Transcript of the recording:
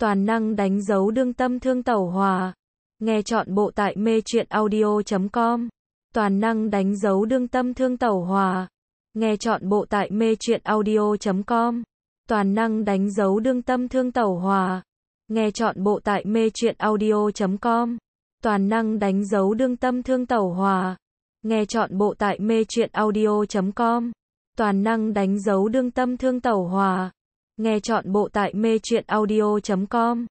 toàn năng đánh dấu đương tâm thương tẩu hòa. Nghe chọn bộ tại mê truyện audio.com. Toàn năng đánh dấu đương tâm thương tẩu hòa. Nghe chọn bộ tại mê truyện audio.com. Toàn năng đánh dấu đương tâm thương tẩu hòa. Nghe chọn bộ tại mê truyện audio.com. Toàn năng đánh dấu đương tâm thương tẩu hòa. Nghe chọn bộ tại mê truyện audio.com. Toàn năng đánh dấu đương tâm thương tẩu hòa. Nghe chọn bộ tại mê chuyện audio.com